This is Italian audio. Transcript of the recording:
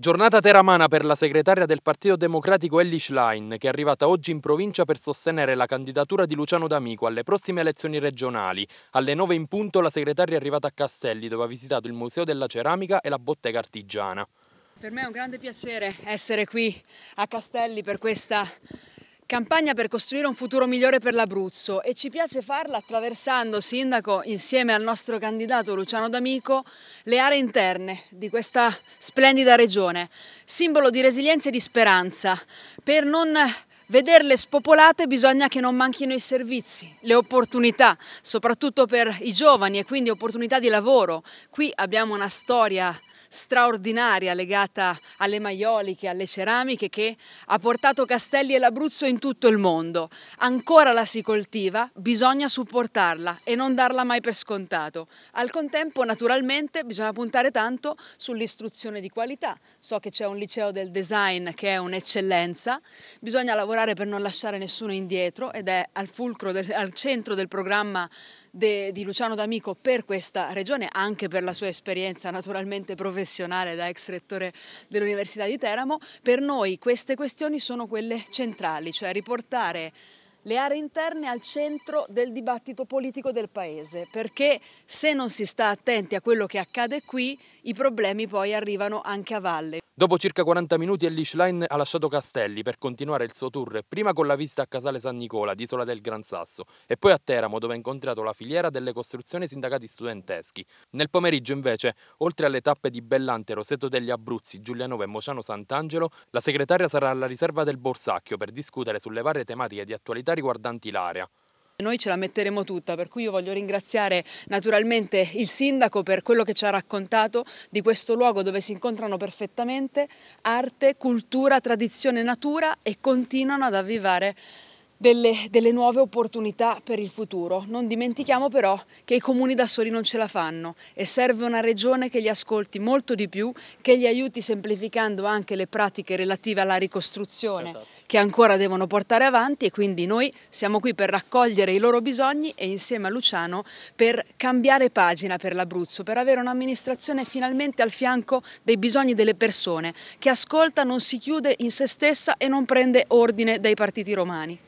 Giornata teramana per la segretaria del Partito Democratico Ellie Schlein, che è arrivata oggi in provincia per sostenere la candidatura di Luciano D'Amico alle prossime elezioni regionali. Alle 9 in punto la segretaria è arrivata a Castelli, dove ha visitato il Museo della Ceramica e la Bottega Artigiana. Per me è un grande piacere essere qui a Castelli per questa Campagna per costruire un futuro migliore per l'Abruzzo e ci piace farla attraversando, Sindaco, insieme al nostro candidato Luciano D'Amico, le aree interne di questa splendida regione, simbolo di resilienza e di speranza. Per non vederle spopolate bisogna che non manchino i servizi, le opportunità, soprattutto per i giovani e quindi opportunità di lavoro. Qui abbiamo una storia straordinaria legata alle maioliche, alle ceramiche che ha portato Castelli e l'Abruzzo in tutto il mondo. Ancora la si coltiva, bisogna supportarla e non darla mai per scontato. Al contempo naturalmente bisogna puntare tanto sull'istruzione di qualità. So che c'è un liceo del design che è un'eccellenza, bisogna lavorare per non lasciare nessuno indietro ed è al fulcro, del, al centro del programma de, di Luciano D'Amico per questa regione, anche per la sua esperienza naturalmente professionale da ex rettore dell'Università di Teramo. Per noi queste questioni sono quelle centrali, cioè riportare le aree interne al centro del dibattito politico del Paese, perché se non si sta attenti a quello che accade qui, i problemi poi arrivano anche a valle. Dopo circa 40 minuti Elish ha lasciato Castelli per continuare il suo tour prima con la vista a Casale San Nicola di Isola del Gran Sasso e poi a Teramo dove ha incontrato la filiera delle costruzioni sindacati studenteschi. Nel pomeriggio invece, oltre alle tappe di Bellante, Roseto degli Abruzzi, Giulianova e Mociano Sant'Angelo, la segretaria sarà alla riserva del Borsacchio per discutere sulle varie tematiche di attualità riguardanti l'area. Noi ce la metteremo tutta, per cui io voglio ringraziare naturalmente il sindaco per quello che ci ha raccontato di questo luogo dove si incontrano perfettamente arte, cultura, tradizione, natura e continuano ad avvivare delle, delle, nuove opportunità per il futuro. Non dimentichiamo però che i comuni da soli non ce la fanno e serve una regione che li ascolti molto di più, che li aiuti semplificando anche le pratiche relative alla ricostruzione esatto. che ancora devono portare avanti e quindi noi siamo qui per raccogliere i loro bisogni e insieme a Luciano per cambiare pagina per l'Abruzzo, per avere un'amministrazione finalmente al fianco dei bisogni delle persone, che ascolta, non si chiude in se stessa e non prende ordine dai partiti romani.